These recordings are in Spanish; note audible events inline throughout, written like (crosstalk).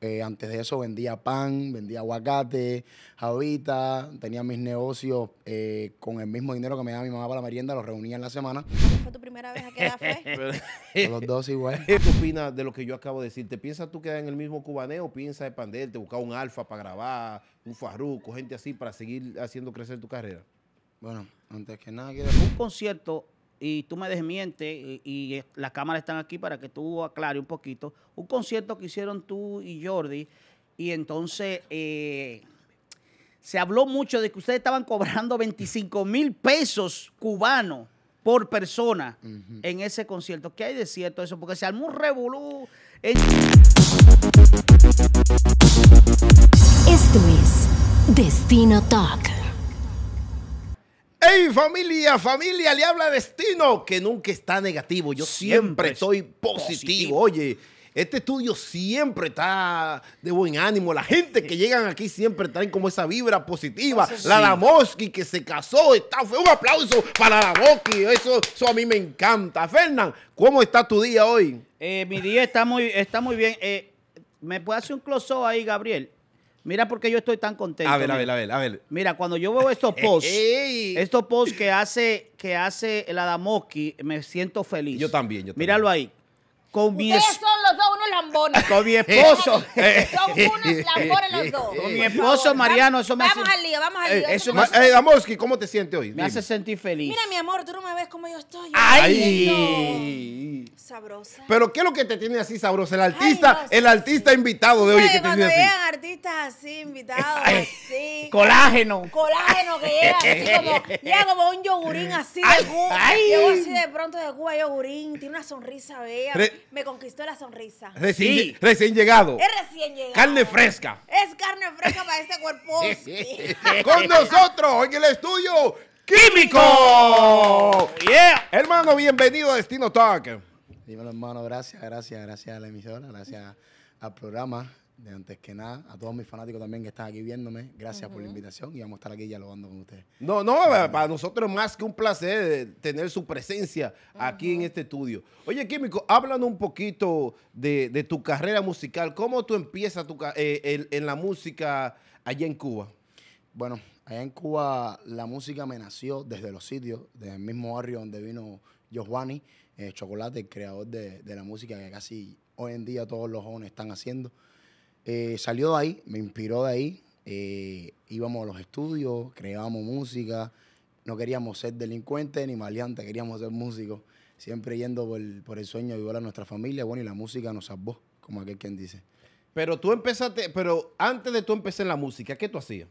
Eh, antes de eso vendía pan, vendía aguacate, jabita, tenía mis negocios eh, con el mismo dinero que me daba mi mamá para la merienda, los reunía en la semana. ¿Fue tu primera vez a (laughs) los dos igual. ¿Qué opinas de lo que yo acabo de decir? ¿Te ¿Piensas tú quedar en el mismo cubaneo o piensas te buscar un alfa para grabar, un farruco, gente así para seguir haciendo crecer tu carrera? Bueno, antes que nada quiero... Un concierto y tú me desmientes y, las cámaras están aquí para que tú aclare un poquito. Un concierto que hicieron tú y Jordi y entonces eh, se habló mucho de que ustedes estaban cobrando 25 mil pesos cubanos por persona en ese concierto. ¿Qué hay de cierto eso? Porque se armó un revolú. Esto es Destino Talk. Hey familia, familia, le habla destino, que nunca está negativo. Yo siempre, estoy positivo. Oye, este estudio siempre está de buen ánimo. La gente que llegan aquí siempre traen como esa vibra positiva. La La Lamoski que se casó, está fue un aplauso para la Lamoski. Eso, a mí me encanta. Fernán, ¿cómo está tu día hoy? Eh, mi día está muy, está muy bien. Eh, ¿Me puede hacer un close ahí, Gabriel? Mira por qué yo estoy tan contento. A ver, mira. a ver, a ver, a Mira, cuando yo veo estos (laughs) posts, (laughs) estos posts que hace, que hace el Adamoski, me siento feliz. Yo también, yo también. Míralo ahí. Con mi Ustedes son los dos unos lambones. Con mi (laughs) esposo. son unos lambones los dos. Con mi esposo Mariano, eso me hace... Vamos al lío, vamos al eh, lío. Eh, ¿cómo te sientes hoy? me hace sentir feliz. Mira, mi amor, tú no me ves como yo estoy. ¡Ay! Sabrosa. Pero ¿qué es lo que te tiene así sabrosa? El artista, el artista invitado de hoy que cuando llegan artistas así, invitados así, Colágeno. colágeno que llega así (laughs) como, llega como un yogurín así Ay, así de pronto de Cuba, yogurín, tiene una sonrisa bella, me conquistó la sonrisa. Recién, recién llegado. Es recién llegado. Carne fresca. Es carne fresca para este cuerpo. (laughs) Con nosotros en el estudio Químico. Hermano, bienvenido a Destino Talk. Dímelo, hermano. Gracias, gracias, gracias a la emisora, gracias al programa de antes que nada, a todos mis fanáticos también que están aquí viéndome, gracias por la invitación y vamos a estar aquí dialogando con ustedes. No, no, para nosotros más que un placer eh, tener su presencia aquí en este estudio. Oye, Químico, háblanos un poquito de, tu carrera musical. ¿Cómo tú empiezas tu, eh, en la música allá en Cuba? Bueno, allá en Cuba la música me nació desde los sitios, del mismo barrio donde vino Giovanni eh, Chocolate, el creador de, de la música que casi hoy en día todos los jóvenes están haciendo. Eh, salió de ahí, me inspiró de ahí. Eh, íbamos a los estudios, creábamos música. No queríamos ser delincuentes ni maleantes, queríamos ser músicos. Siempre yendo por, el sueño de ayudar a nuestra familia. Bueno, y la música nos salvó, como aquel quien dice. Pero tú empezaste, pero antes de tú empezar en la música, ¿qué tú hacías?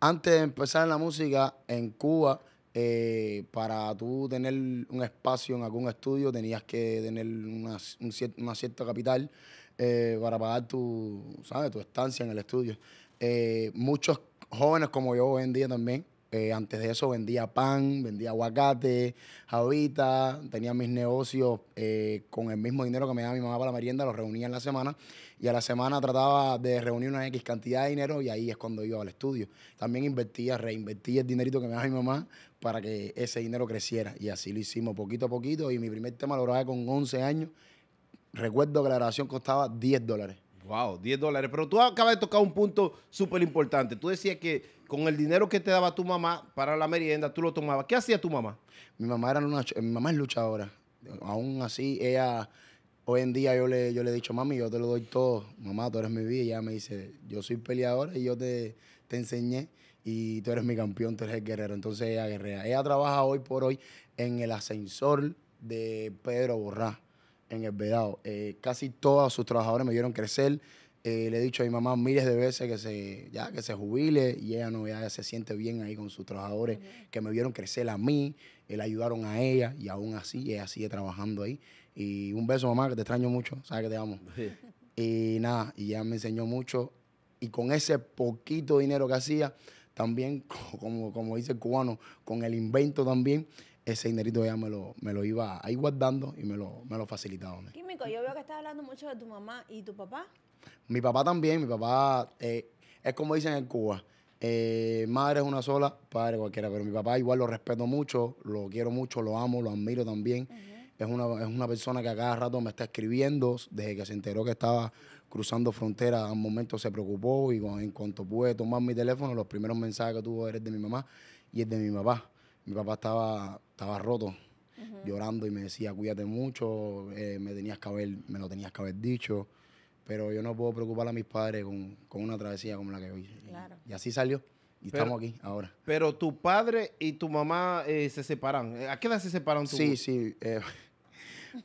Antes de empezar en la música, en Cuba, eh, para tú tener un espacio en algún estudio, tenías que tener una cierta capital eh, para pagar tu, ¿sabes? tu estancia en el estudio. Eh, muchos jóvenes como yo vendía también. Eh, antes de eso vendía pan, vendía aguacate, jabita, tenía mis negocios con el mismo dinero que me daba mi mamá para la merienda, los reunía en la semana y a la semana trataba de reunir una X cantidad de dinero y ahí es cuando iba al estudio. También invertía, reinvertía el dinerito que me daba mi mamá para que ese dinero creciera y así lo hicimos poquito a poquito y mi primer tema lo grabé con 11 años Recuerdo que la grabación costaba 10 dólares. Wow, 10 dólares. Pero tú acabas de tocar un punto súper importante. Tú decías que con el dinero que te daba tu mamá para la merienda, tú lo tomabas. ¿Qué hacía tu mamá? Mi mamá era una, mamá es luchadora. Aún así, ella, hoy en día yo le, yo le he dicho, mami, yo te lo doy todo. Mamá, tú eres mi vida. Y ella me dice, yo soy peleadora y yo te, te enseñé y tú eres mi campeón, tú eres el guerrero. Entonces ella guerrera. Ella trabaja hoy por hoy en el ascensor de Pedro Borrá en el Vedado. Eh, casi todos sus trabajadores me vieron crecer. Eh, le he dicho a mi mamá miles de veces que se, ya, que se jubile y ella no, ya se siente bien ahí con sus trabajadores que me vieron crecer a mí, él eh, ayudaron a ella y aún así ella sigue trabajando ahí. Y un beso mamá, que te extraño mucho, sabes que te amo. Sí. Y nada, y ella me enseñó mucho y con ese poquito dinero que hacía, también, (laughs) como, como dice el cubano, con el invento también, ese dinerito ya me lo, me lo iba ahí guardando y me lo, me lo facilitaba. Químico, yo veo que estás hablando mucho de tu mamá y tu papá. Mi papá también, mi papá eh, es como dicen en Cuba, eh, madre es una sola, padre cualquiera, pero mi papá igual lo respeto mucho, lo quiero mucho, lo amo, lo admiro también. Es una, es una persona que a cada rato me está escribiendo, desde que se enteró que estaba cruzando fronteras, a un momento se preocupó y en cuanto pude tomar mi teléfono, los primeros mensajes que tuvo eres de mi mamá y es de mi papá. Mi papá estaba estaba roto, llorando y me decía, cuídate mucho, eh, me tenías que haber, me lo tenías que haber dicho, pero yo no puedo preocupar a mis padres con, una travesía como la que hoy. Y, así salió. Y estamos aquí ahora. Pero tu padre y tu mamá eh, se separan. Eh, ¿A qué edad se separan tú? Sí, sí.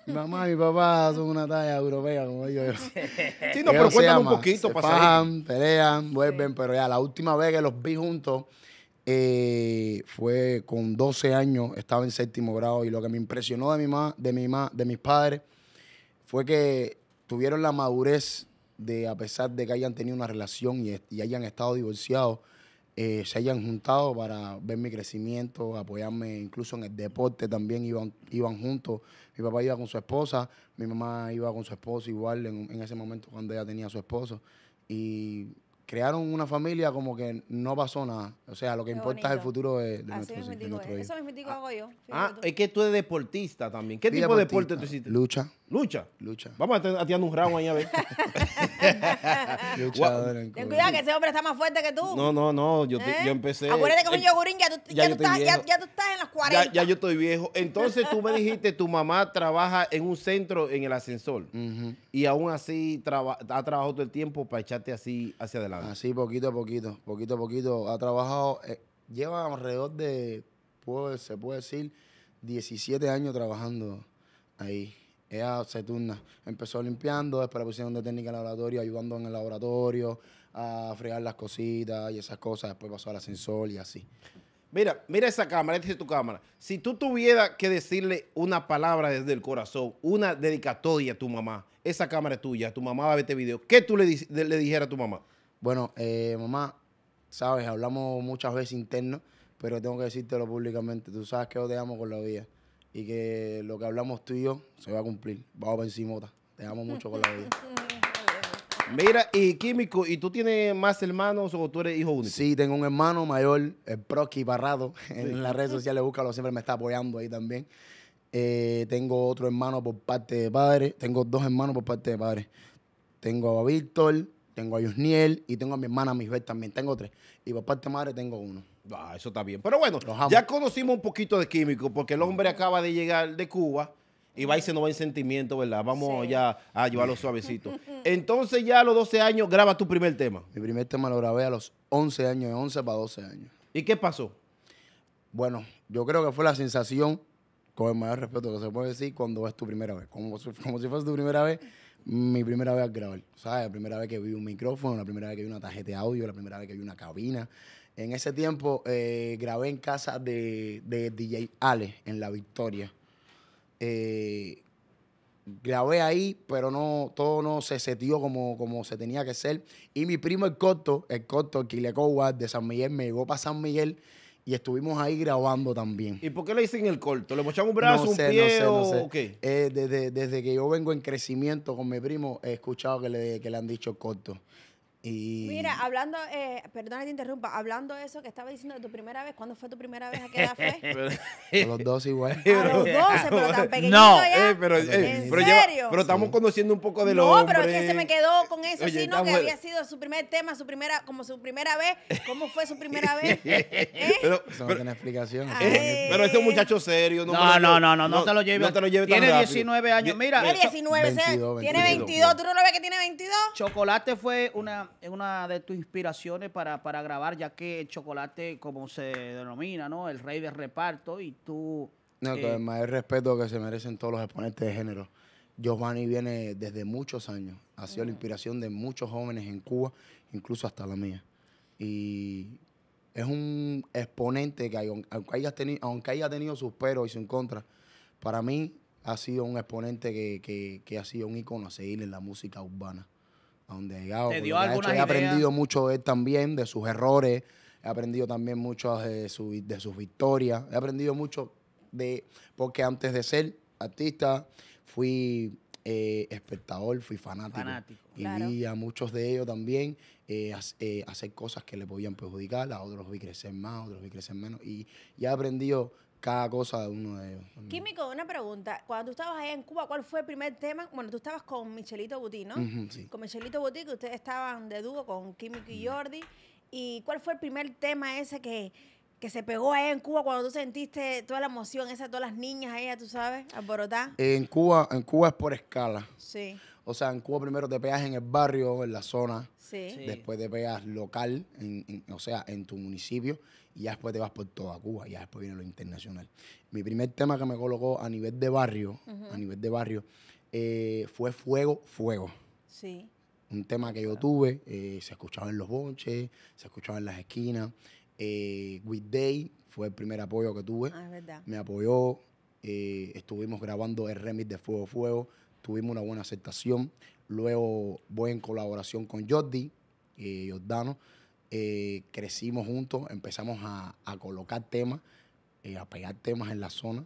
mi (laughs) mamá y mi papá son una talla europea, como ellos (laughs) Sí, no, pero un poquito. Se pasan, pelean, vuelven, pero ya la última vez que los vi juntos eh, fue con 12 años, estaba en séptimo grado y lo que me impresionó de mi mamá de mi ma, de mis padres fue que tuvieron la madurez de, a pesar de que hayan tenido una relación y, hayan estado divorciados, eh, se hayan juntado para ver mi crecimiento, apoyarme incluso en el deporte también iban, iban juntos. Mi papá iba con su esposa, mi mamá iba con su esposo igual en, ese momento cuando ella tenía a su esposo. Y crearon una familia como que no pasó nada. O sea, lo que importa es el futuro de, de Así nuestro, de Eso mismo digo hago ah, yo. Ah, es que tú eres deportista también. ¿Qué tipo de deporte tú hiciste? Lucha. Lucha. Lucha. Vamos a tirar un round ahí a ver. (laughs) Luchador. Ten cuidado que ese hombre está más fuerte que tú. No, no, no. Yo, ¿Eh? empecé. Acuérdate que soy eh, yogurín, ya tú, ya, estás, en los 40. Ya, yo estoy viejo. Entonces tú me dijiste, tu mamá trabaja en un centro en el ascensor. Y aún así ha trabajado todo el tiempo para echarte así hacia adelante. Así, poquito a poquito. Poquito a poquito. Ha trabajado. Eh, lleva alrededor de, se puede decir, 17 años trabajando ahí. Ella se turna. Empezó limpiando, después la pusieron de técnica en el laboratorio, ayudando en el laboratorio a fregar las cositas y esas cosas. Después pasó al ascensor y así. Mira, mira esa cámara, esta es tu cámara. Si tú tuvieras que decirle una palabra desde el corazón, una dedicatoria a tu mamá, esa cámara es tuya, tu mamá va a ver este video, ¿qué tú le, le dijeras a tu mamá? Bueno, eh, mamá, sabes, hablamos muchas veces interno, pero tengo que decírtelo públicamente. Tú sabes que yo te amo con la vida y que lo que hablamos tú y yo se va a cumplir. Vamos a para mota Te amo mucho con la vida. (laughs) Mira, y Químico, ¿y tú tienes más hermanos o tú eres hijo único? Sí, tengo un hermano mayor, el Proki Barrado. (laughs) En las redes sociales, búscalo, siempre me está apoyando ahí también. Eh, tengo otro hermano por parte de padre. Tengo dos hermanos por parte de padre. Tengo a Víctor, tengo a Yusniel y tengo a mi hermana Misbel también. Tengo tres. Y por parte de madre tengo uno. Ah, eso está bien. Pero bueno, ya conocimos un poquito de químico, porque el hombre acaba de llegar de Cuba y va y se nos va en sentimiento, ¿verdad? Vamos ya a llevarlo suavecito. (laughs) Entonces ya a los 12 años graba tu primer tema. Mi primer tema lo grabé a los 11 años, de 11 para 12 años. ¿Y qué pasó? Bueno, yo creo que fue la sensación, con el mayor respeto que se puede decir, cuando es tu primera vez. Como, como si fuese tu primera vez, mi primera vez al grabar. ¿Sabes? La primera vez que vi un micrófono, la primera vez que vi una tarjeta de audio, la primera vez que vi una cabina, en ese tiempo eh, grabé en casa de, DJ Ale, en La Victoria. Eh, grabé ahí, pero no, todo no se setió como, como se tenía que ser. Y mi primo el Coto, el Coto, el de San Miguel, me llegó para San Miguel y estuvimos ahí grabando también. ¿Y por qué le dicen el corto? ¿Le mochamos un brazo, no sé, un pie o eh, desde, que yo vengo en crecimiento con mi primo, he escuchado que le, que le han dicho corto. Y... Mira, hablando, eh, perdona que te interrumpa, hablando de eso que estaba diciendo de tu primera vez, ¿cuándo fue tu primera vez? ¿A quedar fe? (laughs) a los dos igual. A los 12, pero tan (laughs) pequeñito No, eh, ya. pero, eh, ¿En serio? pero estamos conociendo un poco de lo. No, pero es que se me quedó con eso, sino que había sido su primer tema, su primera, como su primera vez. ¿Cómo fue su primera vez? (laughs) ¿Eh? pero, eso no tiene explicación. pero ese muchacho serio. No, no, no, no, no, no, te lo lleves. No te lo lleves Tiene 19 años, mira. Tiene 19, tiene 22. ¿Tú no lo ves que tiene 22? Chocolate fue una es una de tus inspiraciones para, grabar, ya que el chocolate, como se denomina, ¿no? El rey del reparto y tú... No, con eh, el mayor respeto que se merecen todos los exponentes de género. Giovanni viene desde muchos años. Ha sido la mm. inspiración de muchos jóvenes en Cuba, incluso hasta la mía. Y es un exponente que, aunque haya tenido, aunque haya tenido sus peros y sus contra, para mí ha sido un exponente que, que ha sido un icono a seguir en la música urbana donde he llegado. he, aprendido mucho de él también, de sus errores. He aprendido también mucho de, sus victorias. He aprendido mucho de. Porque antes de ser artista, fui eh, espectador, fui fanático. Y vi a muchos de ellos también eh, eh, hacer cosas que le podían perjudicar, a otros vi crecer más, a otros vi crecer menos. Y, ya he aprendido cada cosa de uno de ellos. Químico, una pregunta. Cuando tú estabas ahí en Cuba, ¿cuál fue el primer tema? Bueno, tú estabas con Michelito Buti, ¿no? sí. Con Michelito Buti, que ustedes estaban de dúo con Químico y Jordi. ¿Y cuál fue el primer tema ese que, que se pegó ahí en Cuba cuando tú sentiste toda la emoción esa, todas las niñas ahí, tú sabes, alborotadas? En Cuba, en Cuba es por escala. Sí. O sea, en Cuba primero te pegas en el barrio, en la zona. Sí. Después te pegas local, o sea, en tu municipio y ya después te vas por toda Cuba, y ya después viene lo internacional. Mi primer tema que me colocó a nivel de barrio, a nivel de barrio, eh, fue Fuego, Fuego. Sí. Un tema que yo tuve, eh, se escuchaba en los bonches, se escuchaba en las esquinas. Eh, day fue el primer apoyo que tuve. Ah, es verdad. Me apoyó, eh, estuvimos grabando el remix de Fuego Fuego, tuvimos una buena aceptación. Luego voy en colaboración con Jordi, y Jordano, eh, crecimos juntos, empezamos a, colocar temas, eh, a pegar temas en la zona,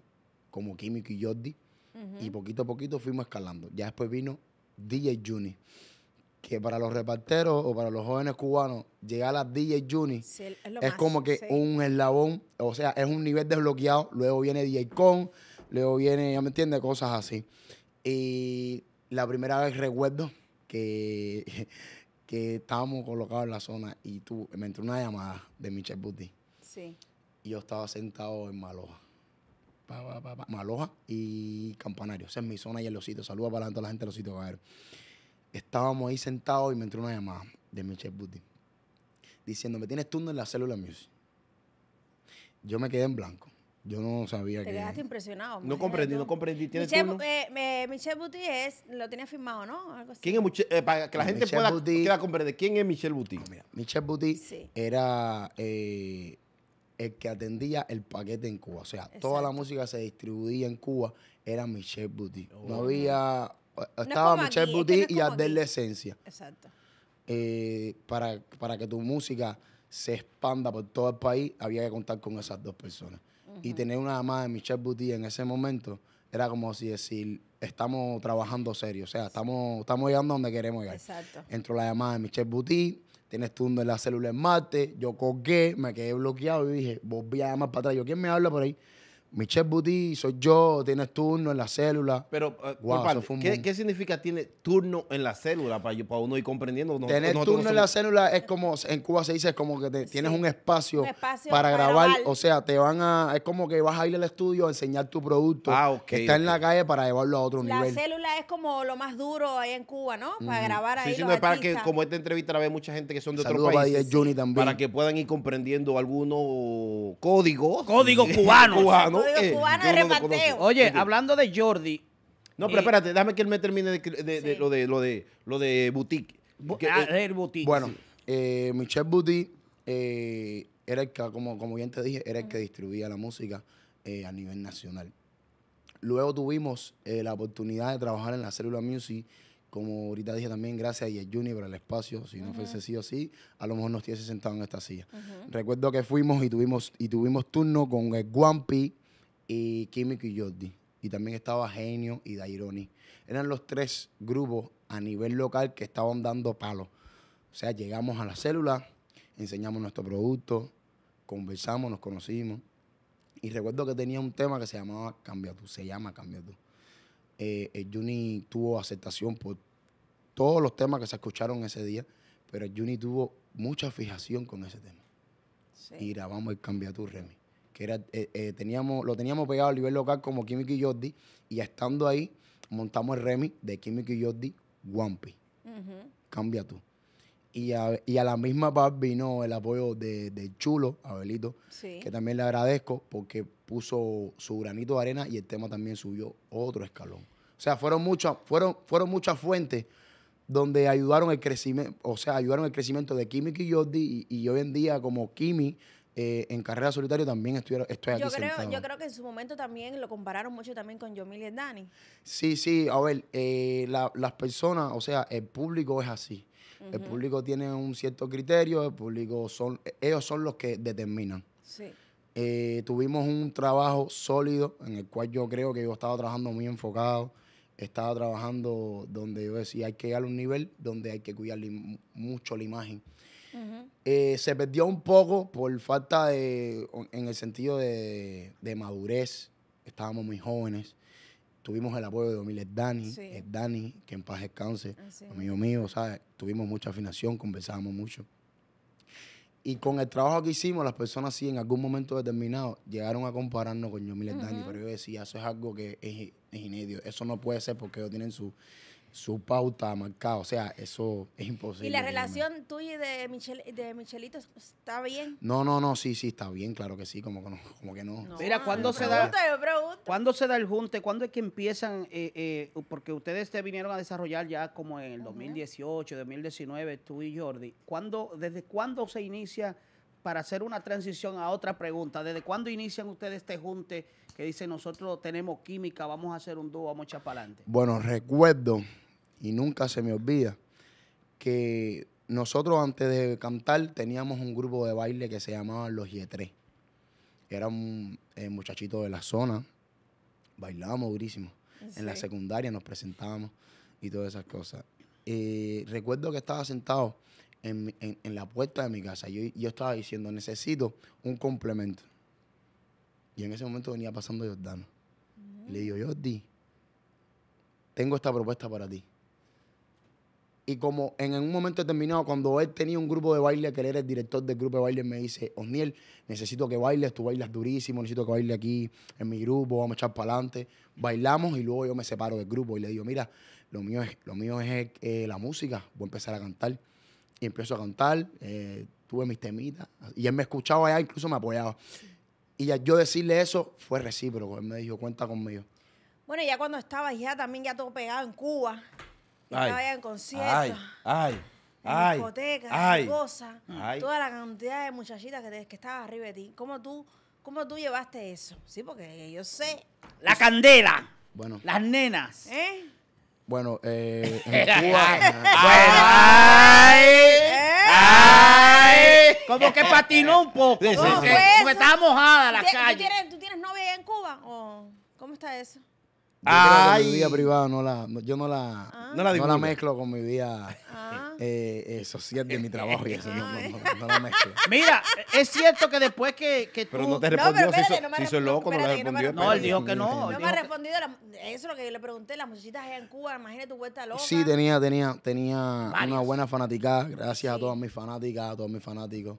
como Químico y Jordi, y poquito a poquito fuimos escalando. Ya después vino DJ Juni, que para los reparteros o para los jóvenes cubanos, llegar a DJ Juni es, como que un eslabón, o sea, es un nivel desbloqueado, luego viene DJ Con, luego viene, ya me entiende cosas así. Y la primera vez recuerdo que (laughs) que estábamos colocados en la zona y tú, me entró una llamada de Michelle Buti. Sí. Y yo estaba sentado en Maloja. Pa, Maloja y Campanario. Esa es mi zona y el Osito. Saluda para a la gente de Osito Cabrero. Estábamos ahí sentados y me entró una llamada de Michelle Buti me tienes turno en la célula Music. Yo me quedé en blanco. Yo no sabía Te que. Te quedaste impresionado. No comprendí, no comprendí. ¿Tienes Michelle, eh, es, lo tenía firmado, ¿no? Algo así. ¿Quién es eh, para que la gente pueda comprender, ¿quién es Michelle Buti? Ah, mira, Michelle Buti era eh, el que atendía el paquete en Cuba. O sea, toda la música se distribuía en Cuba, era Michelle Buti. Oh. no había. Eh, estaba Michel Michelle este y Adel Esencia. Exacto. para, para que tu música se expanda por todo el país, había que contar con esas dos personas. Y tener una llamada de Michelle Bouty en ese momento era como si decir, estamos trabajando serio, o sea, estamos, estamos llegando donde queremos llegar. Exacto. Entró la llamada de Michelle Bouty, tienes tú en la célula en Marte, yo colgué, me quedé bloqueado y dije, vos voy a llamar para atrás. Yo, ¿quién me habla por ahí? Michelle Bouty, soy yo, tienes turno en la célula. Pero, eh, ¿qué, significa tiene turno en la célula para, para uno ir comprendiendo? tener turno en la célula es como, en Cuba se dice, es como que tienes un espacio, para, grabar. O sea, te van a, es como que vas a ir al estudio a enseñar tu producto. que ah, Está en la calle para llevarlo a otro nivel. La célula es como lo más duro ahí en Cuba, ¿no? Para grabar ahí. Sí, para que, como esta entrevista la ve mucha gente que son de otro país. Para, también. para que puedan ir comprendiendo algunos códigos. Código cubano. (laughs) cubanos eh, Oye, hablando de Jordi. No, pero espérate, dame que él me termine lo de lo de lo de boutique. ah, eh, boutique. Bueno, eh, Michel Boutique era el que, como, como bien te dije, era el que distribuía la música a nivel nacional. Luego tuvimos la oportunidad de trabajar en la Célula Music como ahorita dije también, gracias a Yes por el espacio. Si no fuese así o así a lo mejor nos estuviese sentado en esta silla. Recuerdo que fuimos y tuvimos, y tuvimos turno con el Guampi, y Químico y Jordi. Y también estaba Genio y Daironi. Eran los tres grupos a nivel local que estaban dando palos. O sea, llegamos a la célula, enseñamos nuestro producto, conversamos, nos conocimos. Y recuerdo que tenía un tema que se llamaba Cambia tú, se llama Cambia tú. Eh, el Juni tuvo aceptación por todos los temas que se escucharon ese día, pero el Juni tuvo mucha fijación con ese tema. Sí. Y grabamos el Cambia tú, Remy. Eh, eh, teníamos, lo teníamos pegado a nivel local como Químico y Jordi, y estando ahí, montamos el remix de Químico y Jordi, Guampi. Cambia tú. Y a, la misma par vino el apoyo de, Chulo, Abelito, que también le agradezco porque puso su granito de arena y el tema también subió otro escalón. O sea, fueron muchas, fueron, fueron muchas fuentes donde ayudaron el crecimiento, o sea, ayudaron el crecimiento de Kimi y Jordi y, y hoy en día como Kimi eh, en carrera solitario también estoy, estoy aquí yo creo, Yo creo que en su momento también lo compararon mucho también con Yomil y Dani. Sí, sí, a ver, eh, las personas, o sea, el público es así. El público tiene un cierto criterio, el público son, ellos son los que determinan. Eh, tuvimos un trabajo sólido en el cual yo creo que yo estaba trabajando muy enfocado, estaba trabajando donde yo decía hay que llegar a un nivel donde hay que cuidar mucho la imagen eh, se perdió un poco por falta de, en el sentido de, madurez. Estábamos muy jóvenes. Tuvimos el apoyo de Domil Dani, Dani, que en paz descanse, ah, amigo mío, ¿sabes? Tuvimos mucha afinación, conversábamos mucho. Y con el trabajo que hicimos, las personas sí en algún momento determinado llegaron a compararnos con Yomil pero yo decía, eso es algo que es, es, eso no puede ser porque ellos tienen su, su pauta marcada. O sea, eso es imposible. ¿Y la relación tuya y de, Michel, de Michelito está bien? No, no, no, sí, sí, está bien, claro que sí, como que no. Como que no. Mira, ¿cuándo se, da, ¿cuándo se da el junte? ¿Cuándo es que empiezan? Eh, eh, porque ustedes te vinieron a desarrollar ya como en el 2018, 2019, tú y Jordi. ¿Desde cuándo se inicia? Para hacer una transición a otra pregunta, ¿desde cuándo inician ustedes este junte que dice nosotros tenemos química, vamos a hacer un dúo, vamos a echar para adelante? Bueno, recuerdo y nunca se me olvida que nosotros antes de cantar teníamos un grupo de baile que se llamaba Los Yetres. Eran eh, muchachitos de la zona, bailábamos durísimo. En la secundaria nos presentábamos y todas esas cosas. Eh, recuerdo que estaba sentado en, la puerta de mi casa. y yo estaba diciendo, necesito un complemento. Y en ese momento venía pasando Jordano. le digo, Jordi, tengo esta propuesta para ti. Y como en un momento determinado, cuando él tenía un grupo de baile, que él era el director del grupo de baile, me dice, Osniel, necesito que bailes, tú bailas durísimo, necesito que baile aquí en mi grupo, vamos a echar para adelante. Bailamos y luego yo me separo del grupo y le digo, mira, lo mío es, lo mío es eh, la música, voy a empezar a cantar. Y empiezo a cantar, eh, tuve mis temitas. Y él me escuchaba allá, incluso me apoyaba. Y ya yo decirle eso, fue recíproco. Él me dijo, cuenta conmigo. Bueno, ya cuando estabas ya también ya todo pegado en Cuba. Ay, estaba ya en conciertos. Ay, ay. En cosas. Toda la cantidad de muchachitas que, estaban arriba de ti. ¿Cómo tú, ¿Cómo tú llevaste eso? Sí, porque yo sé. La candela. Bueno. Las nenas. ¿Eh? Bueno, eh, (laughs) ay, ¿Eh? ay, como que patinó un poco. Sí, Porque pues, estaba mojada la calle. ¿Tú tienes, ¿tú tienes novia en Cuba? ¿Cómo está eso? Yo mi vida privada no la, yo ah. no la, no, la mezclo con mi vida ah. eh, eh, social de mi trabajo eso. No, no, mezclo. (laughs) Mira, es cierto que después que, tú... Pero no te respondió, si hizo, si hizo loco, no le respondió. No, él dijo que no. No me ha respondido, eso es lo que yo le pregunté, las muchachitas allá en Cuba, imagínate tu vuelta loca. Sí, tenía, tenía, tenía una buena fanaticada, gracias a todas mis fanáticas, a todos mis fanáticos.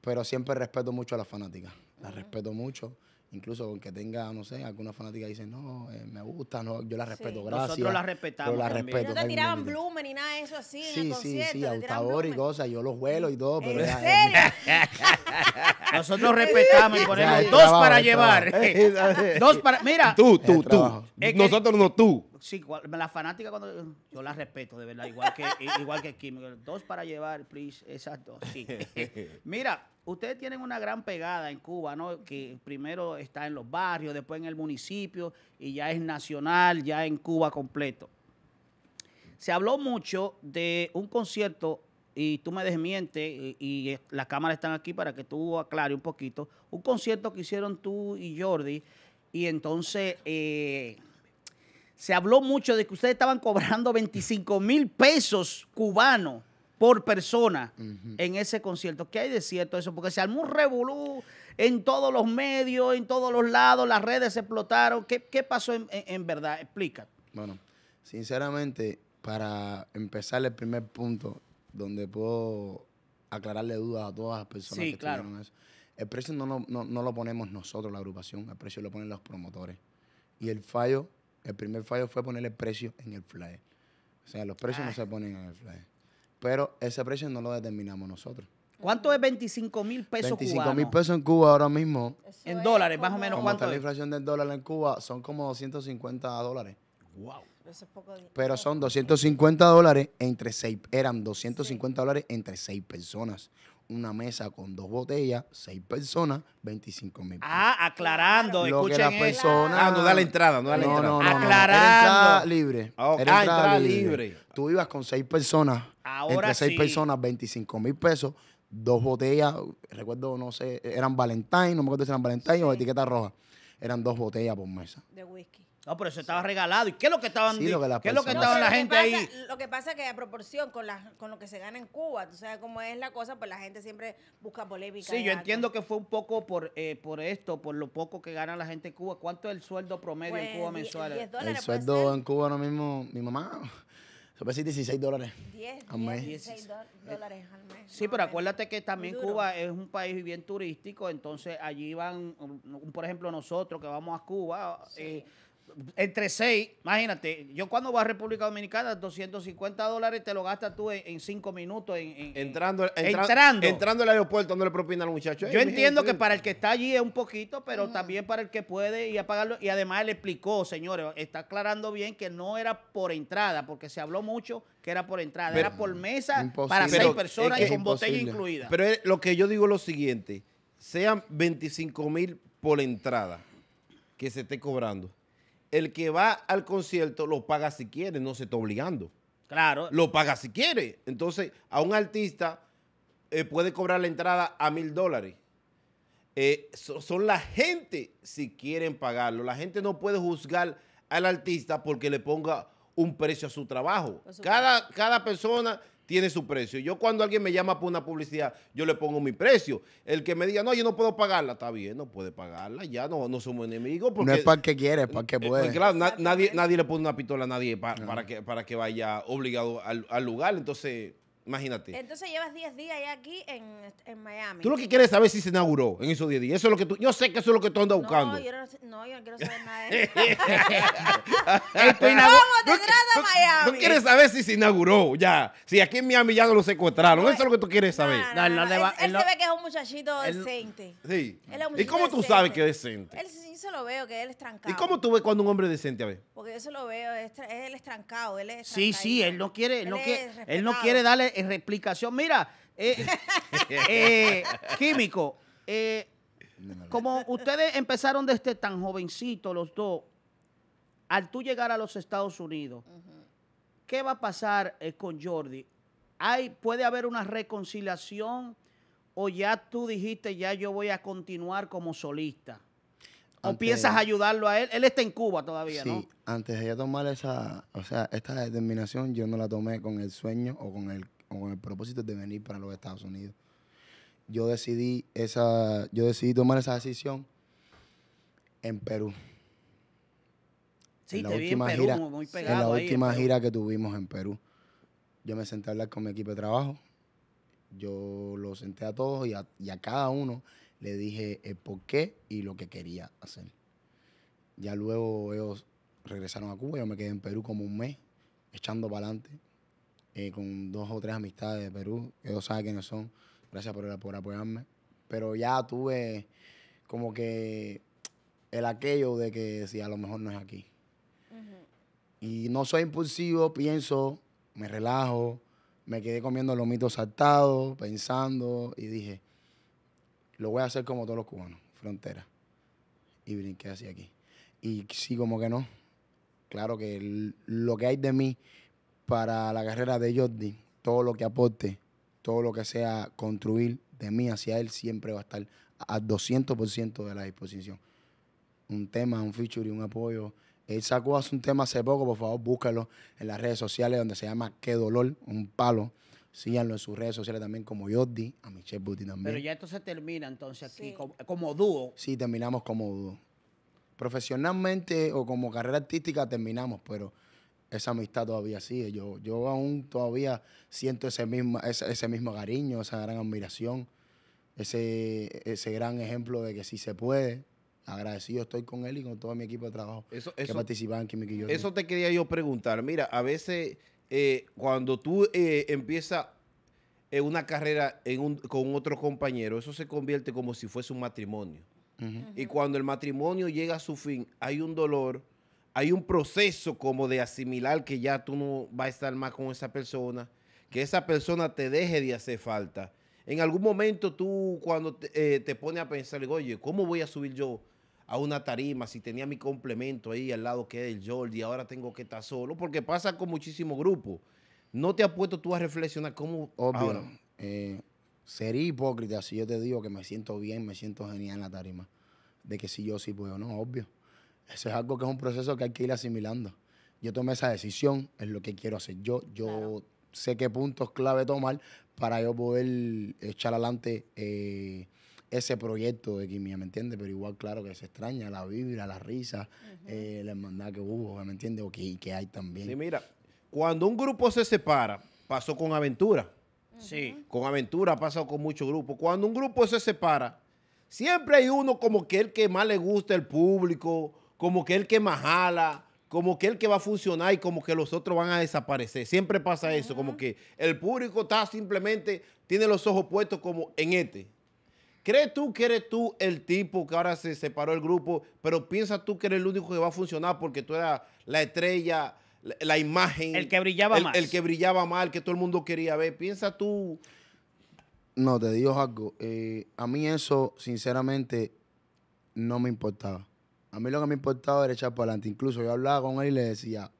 Pero siempre respeto mucho a las fanáticas, las respeto mucho. Incluso aunque tenga, no sé, alguna fanática dice, no, eh, me gusta, no, yo la respeto, gracias. Nosotros la respetamos. la respetamos. No te tiraban blumen ni nada de eso así sí, sí, Sí, sí, autador y cosas, yo los vuelo y todo, pero... ¿En serio? (laughs) Nosotros respetamos y ponemos dos para llevar. (laughs) dos para... Mira. Tú, tú, tú. Nosotros no, tú. Sí, la fanática cuando... Yo la respeto, de verdad, igual que, igual que Kim. Dos para llevar, please, exacto sí. (laughs) Mira, ustedes tienen una gran pegada en Cuba, ¿no? Que primero está en los barrios, después en el municipio y ya es nacional, ya en Cuba completo. Se habló mucho de un concierto, y tú me desmientes, y, las cámaras están aquí para que tú aclare un poquito, un concierto que hicieron tú y Jordi, y entonces eh, se habló mucho de que ustedes estaban cobrando 25 mil pesos cubanos por persona en ese concierto. ¿Qué hay de cierto eso? Porque se armó un revolú en todos los medios, en todos los lados, las redes explotaron. ¿Qué, pasó en, verdad? Explica. Bueno, sinceramente, para empezar el primer punto, donde puedo aclararle dudas a todas las personas que claro. eso. El precio no, no, lo ponemos nosotros, la agrupación, el precio lo ponen los promotores. Y el fallo, el primer fallo fue poner el precio en el flyer. O sea, los precios no se ponen en el flyer. Pero ese precio no lo determinamos nosotros. ¿Cuánto es 25 mil pesos 25 mil pesos en Cuba ahora mismo. en dólares, más o menos. Como está la inflación del dólar en Cuba? Son como 250 dólares. Wow. poco Pero son 250 dólares entre seis, eran 250 dólares entre seis personas. Una mesa con dos botellas, seis personas, 25 mil. Ah, aclarando, Lo Que persona, ah, no da la entrada, no da la no, entrada. No, aclarando. entrada libre. Ah, era ah, entrada libre. libre. Tú ibas con seis personas Ahora Entre seis personas, 25 mil pesos, dos botellas, recuerdo, no sé, eran Valentine, no me acuerdo si eran Valentine o etiqueta roja. Eran dos botellas por mesa. De whisky. No, pero eso estaba regalado. ¿Y qué es lo que estaban ¿Qué es lo que estaba la gente ahí? Lo que pasa es que a proporción con, la, con lo que se gana en Cuba, tú sabes cómo es la cosa, pues la gente siempre busca polémica. Sí, yo entiendo que fue un poco por, eh, por esto, por lo poco que gana la gente en Cuba. ¿Cuánto es el sueldo promedio en Cuba pues, mensual? el sueldo en Cuba ahora mismo, mi mamá Tú me 16 dólares. 10, al mes. 16 dólares al mes. Sí, pero acuérdate que también Cuba es un país bien turístico, entonces allí van, por ejemplo, nosotros que vamos a Cuba, eh, entre 6, imagínate, yo cuando voy a República Dominicana, 250 dólares te lo gastas tú en 5 minutos. En, entrando, entrando. al aeropuerto, no le propina al muchacho. Yo entiendo que para eh. el que está allí es un poquito, pero también para el que puede y apagarlo. Y además él explicó, señores, está aclarando bien que no era por entrada, porque se habló mucho que era por entrada, era por mesa para 6 personas y con botella incluida. Pero lo que yo digo es lo siguiente, sean 25 mil por entrada que se esté cobrando el que va al concierto lo paga si quiere, no se está obligando. Claro. Lo paga si quiere. Entonces, a un artista eh, puede cobrar la entrada a mil dólares. Eh, son la gente si quieren pagarlo. La gente no puede juzgar al artista porque le ponga un precio a su trabajo. Cada, cada persona tiene su precio. Yo cuando alguien me llama por una publicidad, yo le pongo mi precio. El que me diga, no, yo no puedo pagarla, está bien, no puede pagarla, ya no, no somos enemigos. no es para que quiere, es para que eh, eh, puede. Pues, claro, nadie, ¿eh? nadie le pone una pistola a nadie para, para, que, para que vaya obligado al, al lugar. Entonces... Imagínate. Entonces llevas 10 días ya aquí en, en, Miami. Tú lo que quieres es saber si se inauguró en esos 10 días. Eso es lo que tú, yo sé que eso es lo que tú andas buscando. No, yo no, no, yo quiero saber nada de (laughs) eso. ¿Cómo te no, trata Miami? No, quieres saber si se inauguró ya. Si aquí en Miami ya no lo secuestraron. eso es lo que tú quieres saber. él, él se ve que es un muchachito decente. Sí. es un muchachito ¿Y cómo tú sabes que es decente? Él sí se lo veo, que él es trancado. ¿Y cómo tú ves cuando un hombre es decente a ver? Porque yo se lo veo, es él es trancado. Él es sí, sí, él no quiere, él no quiere, él no quiere darle replicación, mira, eh, (laughs) eh, químico, eh, como ustedes empezaron desde tan jovencito los dos, al tú llegar a los Estados Unidos, ¿qué va a pasar con Jordi? ¿Hay, ¿Puede haber una reconciliación o ya tú dijiste, ya yo voy a continuar como solista? ¿O piensas ayudarlo a él? Él está en Cuba todavía, sí, Antes de tomar esa, o sea, esta determinación, yo no la tomé con el sueño o con el con el propósito de venir para los Estados Unidos. Yo decidí, esa, yo decidí tomar esa decisión en Perú. Sí, la te última vi en Perú, gira, muy pegado En la última gira que tuvimos en Perú. Yo me senté a hablar con mi equipo de trabajo. Yo lo senté a todos y a, y a cada uno le dije el por qué y lo que quería hacer. Ya luego ellos regresaron a Cuba, yo me quedé en Perú como un mes, echando para adelante, eh, con dos o tres amistades de Perú, que saben saben quiénes son. Gracias por, por apoyarme. Pero ya tuve como que el aquello de que si a lo mejor no es aquí. Y no soy impulsivo, pienso, me relajo, me quedé comiendo los mitos saltados, pensando y dije, lo voy a hacer como todos los cubanos, frontera. Y brinqué hacia aquí. Y sí, como que no. Claro que lo que hay de mí para la carrera de Jordi, todo lo que aporte, todo lo que sea construir de mí hacia él, siempre va a estar al 200% de la disposición. Un tema, un feature y un apoyo. Él sacó hace un tema hace poco, por favor, búscalo en las redes sociales donde se llama Qué Dolor, un palo. Síganlo en sus redes sociales también como Jordi, a Michelle Buti también. Pero ya esto se termina entonces aquí como dúo. Sí, terminamos como dúo. Profesionalmente o como carrera artística terminamos, pero esa amistad todavía sigue. Yo, yo aún todavía siento ese, mismo cariño, esa gran admiración, ese, ese gran ejemplo de que si se puede. Agradecido estoy con él y con todo mi equipo de trabajo eso, que en yo. Eso te quería yo preguntar. Mira, a veces eh, cuando tú eh, empiezas eh, una carrera con otro compañero, eso se convierte como si fuese un matrimonio. Y cuando el matrimonio llega a su fin, hay un dolor hay un proceso como de asimilar que ya tú no vas a estar más con esa persona, que esa persona te deje de hacer falta. En algún momento tú cuando te, pone eh, pones a pensar, digo, oye, ¿cómo voy a subir yo a una tarima si tenía mi complemento ahí al lado que es el Jordi y ahora tengo que estar solo? Porque pasa con muchísimos grupos. ¿No te has puesto tú a reflexionar cómo... Obvio. Eh, sería hipócrita si yo te digo que me siento bien, me siento genial en la tarima. De que si yo sí puedo, no, obvio. Eso es algo que es un proceso que hay que ir asimilando. Yo tomé esa decisión, es lo que quiero hacer yo. Yo sé qué puntos clave tomar para yo poder echar adelante eh, ese proyecto de Kimia, ¿me entiendes? Pero igual, claro que se extraña la vibra, la risa, eh, la hermandad que hubo, ¿me entiendes? O que, que hay también. Sí, mira, cuando un grupo se separa, pasó con Aventura. Sí. Con Aventura ha pasado con muchos grupos. Cuando un grupo se separa, siempre hay uno como que el que más le gusta el público como que el que más jala, como que el que va a funcionar y como que los otros van a desaparecer. Siempre pasa eso, como que el público está simplemente, tiene los ojos puestos como en este. ¿Crees tú que eres tú el tipo que ahora se separó el grupo, pero piensas tú que eres el único que va a funcionar porque tú eras la estrella, la, imagen? El que brillaba más. El que brillaba más, el que todo el mundo quería ver. Piensa tú? No, te digo algo. Eh, a mí eso, sinceramente, no me importaba a mí lo que me importaba era echar para adelante. Incluso yo hablaba con él y le decía,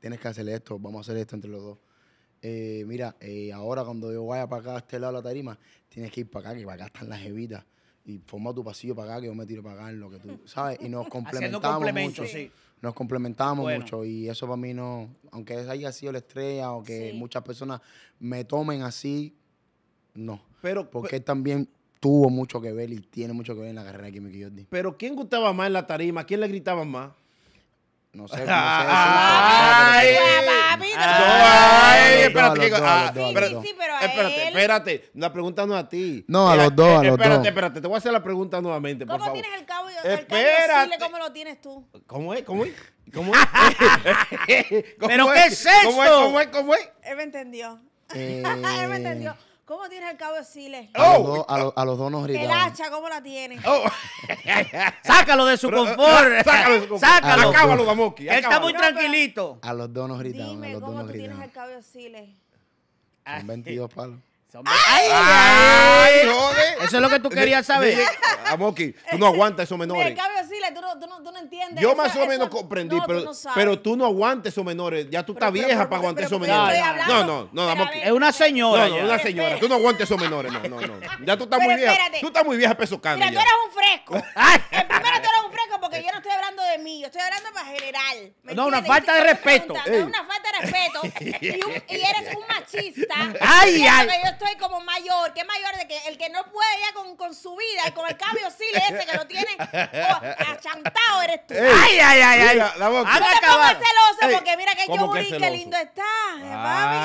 tienes que hacer esto, vamos a hacer esto entre los dos. Eh, mira, eh, ahora cuando yo vaya para acá, este lado de la tarima, tienes que ir para acá, que para acá están las jevitas. Y forma tu pasillo para acá, que yo me tiro para acá lo que tú, (laughs) ¿sabes? Y nos complementamos mucho. Nos complementamos mucho. Y eso para mí no, aunque haya sido la estrella o que muchas personas me tomen así, no. Pero, Porque también tuvo mucho que ver y tiene mucho que ver en la carrera de Kim. Jordi. Pero ¿quién gustaba más en la tarima? ¿Quién le gritaba más? No sé, no sé. ¡Ay! ¡Ay! Espérate, sí, sí, pero a espérate, espérate. La pregunta no a ti. No, a los dos, a los dos. Espérate, espérate. Te voy a hacer la pregunta nuevamente, por favor. ¿Cómo tienes el cabo y el espérate. cómo lo tienes tú? ¿Cómo es? ¿Cómo es? ¿Cómo es? (laughs) ¿Pero qué es esto? ¿Cómo es? ¿Cómo es? ¿Cómo es? Él me entendió. Eh, (laughs) él me entendió. ¿Cómo tienes el cabo de Sile? A, los, dos, oh. a, los, El hacha, ¿cómo la tienes? Oh. (laughs) Sácalo de su confort. (laughs) Sácalo, de su confort. Sácalo. Acábalo, Damoski. Él está muy tranquilito. A los donos nos Dime, ¿cómo tú tienes el cabo de Sile? Son 22 ah, palos. ¡Ay! Ah, eso es lo que tú querías saber. A ah, Moki, tú no aguantas esos menores. Yo más o menos comprendí, pero, tú pero tú no aguantes esos menores. Ya tú estás vieja para aguantar esos menores. No, no, no, no, Es una señora. No, no, una señora. Tú no aguantes esos menores. No, no, Ya tú estás muy vieja. Espérate. Tú estás muy vieja peso Mira, tú eres un fresco. (laughs) primero tú eres un fresco porque yo no estoy hablando de mí. Yo estoy hablando para general. No, una falta de respeto. Es una falta de respeto. Y eres un machista. ¡Ay, ay! soy como mayor. que mayor? De que el que no puede ya con, con su vida y con el cambio sí ese que lo tiene oh, achantado eres tú. ay, ay, ay, ay. La que celoso porque mira que yo que qué lindo está.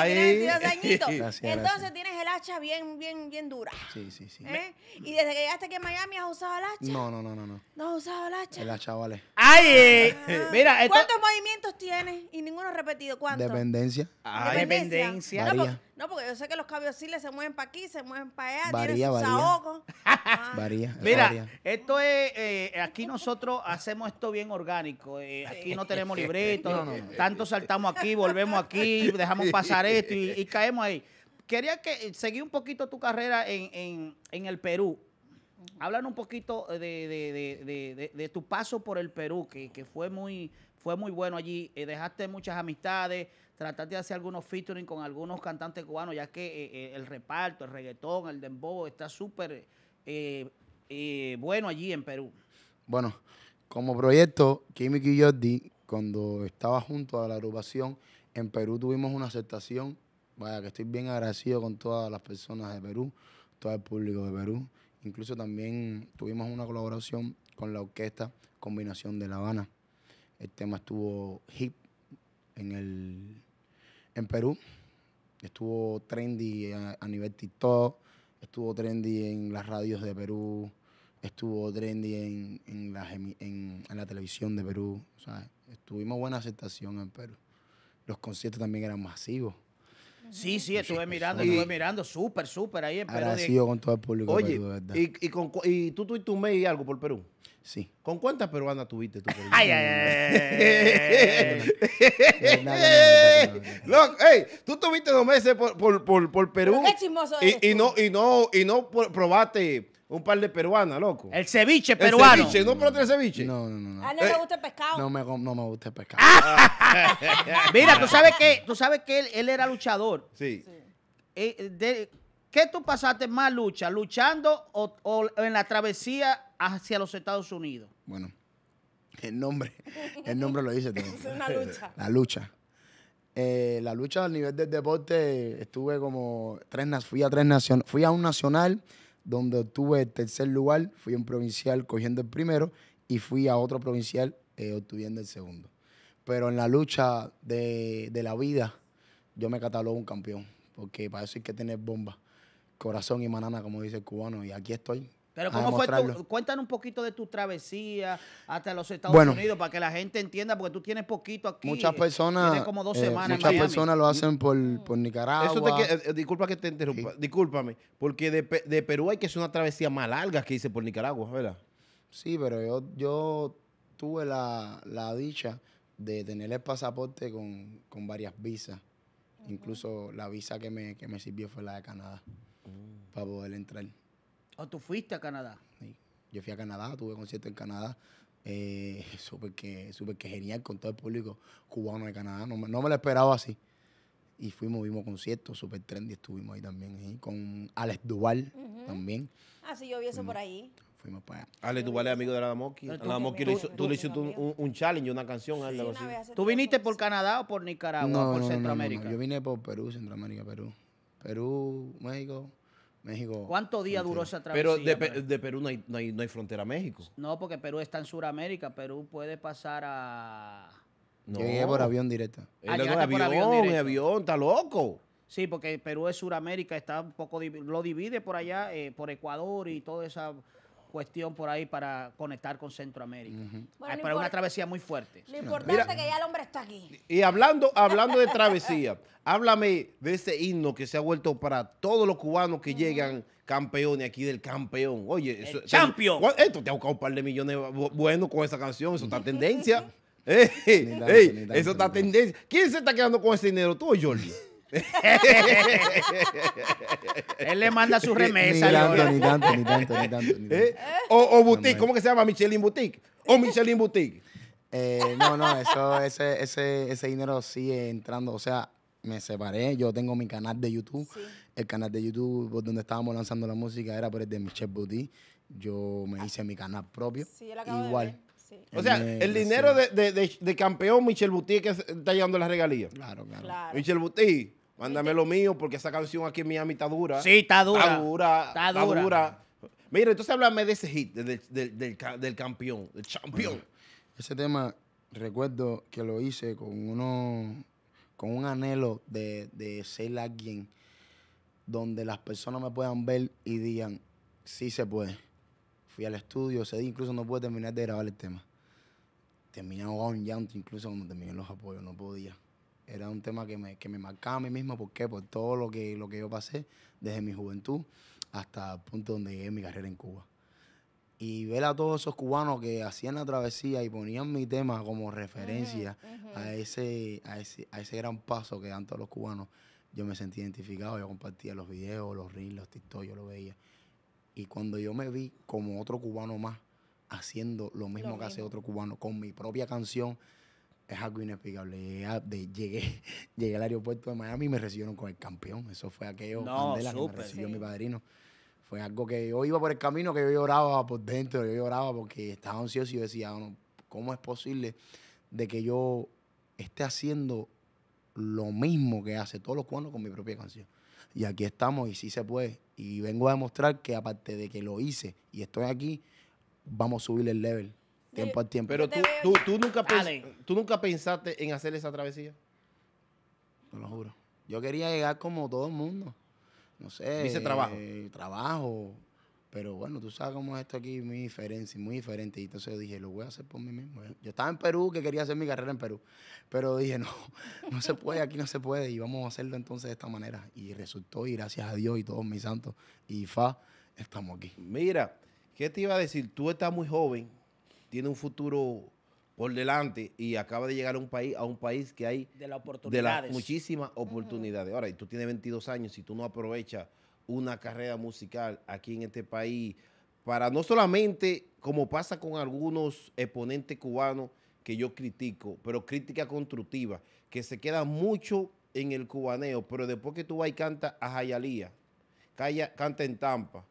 Ay. (laughs) Entonces tienes el hacha bien, bien, bien dura. Sí, sí, sí. ¿Eh? Y desde que llegaste aquí en Miami has usado el hacha. No, no, no, no. No, ¿No has usado el hacha. El hacha vale. Ay, eh, ah. mira. ¿Cuántos movimientos tienes? Y ninguno repetido. ¿Cuántos? Dependencia. dependencia. No, porque, yo sé que los cabiosiles se se mueven para aquí, se mueven para allá, varía, tienen sus varía. (laughs) Mira, esto es, eh, aquí nosotros hacemos esto bien orgánico. Eh, aquí no tenemos libreto, tanto saltamos aquí, volvemos aquí, dejamos pasar esto y, caemos ahí. Quería que eh, seguí un poquito tu carrera en, el Perú. hablan un poquito de, tu paso por el Perú, que, que fue, muy, fue muy bueno allí. dejaste muchas amistades, tratar de hacer algunos featuring con algunos cantantes cubanos, ya que eh, eh, el reparto, el reggaetón, el dembow está súper eh, bueno allí en Perú. Bueno, como proyecto, Kimi cuando estaba junto a la agrupación, en Perú tuvimos una aceptación. Vaya, que estoy bien agradecido con todas las personas de Perú, todo el público de Perú. Incluso también tuvimos una colaboración con la orquesta Combinación de La Habana. El tema estuvo hip en el en Perú. Estuvo trendy a, nivel TikTok, estuvo trendy en las radios de Perú, estuvo trendy en, en, la, televisión de Perú. sea, Tuvimos buena aceptación en Perú. Los conciertos también eran masivos. Sí, sí, estuve mirando, estuve mirando, súper, súper ahí en Perú. Agradecido con todo el público. Oye, y, con, y tú tuviste un mes y algo por Perú. Sí. ¿Con cuántas peruanas tuviste tú? ay, ay, ay, hey, tú tuviste dos meses por, por, por, Perú. Qué chismoso y, y no, y no, y no probaste un par de peruanas, loco. El ceviche peruano. El ceviche, ¿no por el ceviche? No, no, no. Ah, eh, ¿A no me gusta el pescado? No me, gusta el pescado. Mira, tú sabes que, tú sabes que él, era luchador. Sí. Eh, ¿Qué tú pasaste más lucha? ¿Luchando o, en la travesía hacia los Estados Unidos? Bueno, el nombre, el nombre lo dice todo. (laughs) es una lucha. La lucha. Eh, la lucha al nivel del deporte, estuve como tres, fui a tres naciones, fui a un nacional donde obtuve el tercer lugar, fui un provincial cogiendo el primero y fui a otro provincial eh, obtuviendo el segundo. Pero en la lucha de, de la vida, yo me catalogo un campeón, porque para eso hay que tener bomba, corazón y manana, como dice el cubano, y aquí estoy pero ¿cómo fue tu, un poquito de tu travesía hasta los Estados Unidos para que la gente entienda, porque tú tienes poquito aquí. Muchas eh, personas, eh, muchas personas lo hacen por, por Nicaragua. Eh, disculpa que te interrumpa, Disculpame, discúlpame, porque de, de, Perú hay que hacer una travesía más larga que hice por Nicaragua, ¿verdad? Sí, pero yo, tuve la, dicha de tener el pasaporte con, varias visas. Incluso la visa que me, que me sirvió fue la de Canadá, mm. para poder entrar. ¿O tú fuiste a Canadá? Sí. Yo fui a Canadá, tuve concierto en Canadá. Eh, (laughs) súper que, super que genial con todo el público cubano de Canadá. No, no me lo esperaba así. Y fuimos, vimos conciertos, súper trendy, estuvimos ahí también. Con Alex Duval también. Ah, sí, yo vi eso por ahí. Fuimos para allá. Alex Duval es amigo de la Moki. Tú, tú, le hiciste un, challenge, una canción. ¿Tú viniste por Canadá o por Nicaragua o por Centroamérica? Yo vine por Perú, Centroamérica, Perú. Perú, México, México. ¿Cuántos días duró esa travesía? Pero de, Perú no hay, frontera a México. No, porque Perú está en Sudamérica. Perú puede pasar a. No. por avión ah, directo. avión, está loco. Sí, porque Perú es Sudamérica, está un poco lo divide por allá, eh, por Ecuador y toda esa cuestión por ahí para conectar con Centroamérica. Ah, para una travesía muy fuerte. Lo importante es que ya el hombre está aquí. Y hablando, hablando de travesía, (laughs) háblame de ese himno que se ha vuelto para todos los cubanos que llegan campeones aquí del campeón. Oye, eso, champion. Te, esto te ha buscado un par de millones buenos con esa canción, eso está (laughs) tendencia. eso está tendencia. ¿Quién se está quedando con ese dinero, tú o Jordi? Él le manda su remesa. Ni, tanto, ni tanto, ni tanto, (laughs) eh, O, Boutique, ¿cómo que se llama? Michelin Boutique. O (laughs) Michelin Boutique. Eh, no, no, eso, ese, ese, ese dinero sigue entrando. O sea, me separé. Yo tengo mi canal de YouTube. El canal de YouTube por pues, donde estábamos lanzando la música era por el de Michelle Boutique. Yo me hice mi canal propio. Igual. O sea, el dinero de, campeón Michel Boutique que está llevando las regalías. Claro, claro. claro. Michel Boutique Mándame lo mío, porque esa canción aquí en Miami está dura. Sí, está dura. Está dura. Está dura. Mira, entonces háblame de ese hit, del, campeón, del campeón. ese tema, recuerdo que lo hice con uno, con un anhelo de, de ser alguien donde las personas me puedan ver y digan, sí se puede. Fui al estudio, se incluso no pude terminar de grabar el tema. Terminaba un llanto, incluso cuando terminé los apoyos, no podía era un tema que me, que marcaba a mí mismo, ¿por qué? Por todo lo que, lo que yo pasé desde mi juventud hasta el punto donde llegué mi carrera en Cuba. Y ver a todos esos cubanos que hacían la travesía y ponían mi tema como referencia a, ese, a, ese, gran paso que dan todos los cubanos, yo me sentí identificado, yo compartía los videos, los reels, los TikTok, yo lo veía. Y cuando yo me vi como otro cubano más, haciendo lo mismo que hace otro cubano, con mi propia canción, es algo inexplicable. (laughs) Llegué, al aeropuerto de Miami y me recibieron con el campeón. Eso fue aquello que me recibió mi padrino. Fue algo que yo iba por el camino, que yo lloraba por dentro, yo lloraba porque estaba ansioso y yo decía, ¿cómo es posible de que yo esté haciendo lo mismo que hace todos los cuernos con mi propia canción? Y aquí estamos y sí se puede. Y vengo a demostrar que aparte de que lo hice y estoy aquí, vamos a subir el level Tiempo al tiempo. Pero tú, nunca tú nunca pensaste en hacer esa travesía. Te lo juro. Yo quería llegar como todo el mundo. No sé. Hice trabajo. trabajo. Pero bueno, tú sabes cómo es esto aquí, muy diferente, muy diferente. Y entonces yo dije, lo voy a hacer por mí mismo. Yo estaba en Perú, que quería hacer mi carrera en Perú. Pero dije, no, (laughs) no se puede, aquí no se puede. Y vamos a hacerlo entonces de esta manera. Y resultó, y gracias a Dios y todos mis santos. Y fa, estamos aquí. Mira, ¿qué te iba a decir? Tú estás muy joven tiene un futuro por delante y acaba de llegar a un país, a un país que hay de, muchísimas oportunidades. Ahora, y tú tienes 22 años y tú no aprovechas una carrera musical aquí en este país para no solamente, como pasa con algunos exponentes cubanos que yo critico, pero crítica constructiva, que se queda mucho en el cubaneo, pero después que tú vas y canta a Jayalía, canta en Tampa,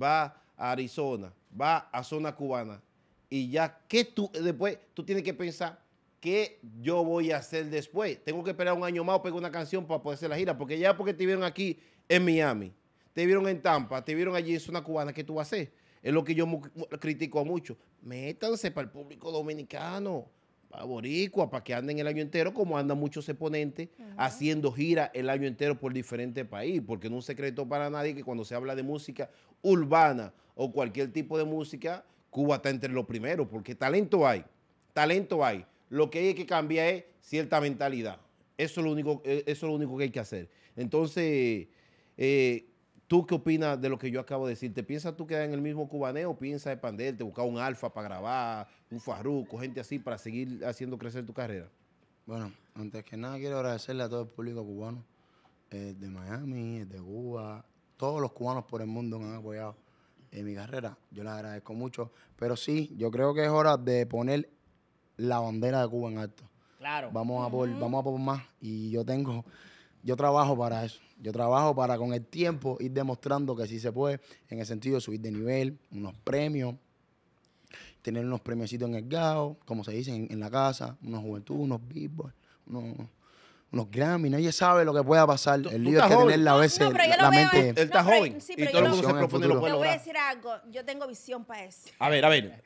va a Arizona, va a zona cubana, y ya que tú después, tú tienes que pensar qué yo voy a hacer después. Tengo que esperar un año más o pegar una canción para poder hacer la gira, porque ya porque te vieron aquí en Miami, te vieron en Tampa, te vieron allí en Zona Cubana, ¿qué tú vas a hacer? Es lo que yo critico a muchos. Métanse para el público dominicano, para Boricua, para que anden el año entero, como andan muchos exponentes haciendo gira el año entero por diferentes países. Porque no es un secreto para nadie que cuando se habla de música urbana o cualquier tipo de música, Cuba está entre los primeros, porque talento hay, talento hay. Lo que hay que cambiar es cierta mentalidad. Eso es lo único, eh, eso lo único que hay que hacer. Entonces, eh, ¿tú qué opinas de lo que yo acabo de decir? ¿Te ¿Piensas tú quedar en el mismo cubaneo? ¿Piensas expanderte, buscar un alfa para grabar, un farruco, gente así para seguir haciendo crecer tu carrera? Bueno, antes que nada quiero agradecerle a todo el público cubano, de Miami, de Cuba, todos los cubanos por el mundo me han apoyado en mi carrera. Yo la agradezco mucho. Pero sí, yo creo que es hora de poner la bandera de Cuba en alto. Claro. Vamos a por, vamos a por más. Y yo tengo, yo trabajo para eso. Yo trabajo para con el tiempo ir demostrando que sí se puede, en el sentido de subir de nivel, unos premios, tener unos premiositos en el GAO, como se dice en, la casa, unos juventud, unos beatboys, unos los Grammy, nadie sabe lo que pueda pasar. El lío es que joven? tener a veces, no, la, mente. Él está joven. Sí, y todo lo que se propone lo puede Te voy a decir algo. Yo tengo visión para eso. A ver, a ver.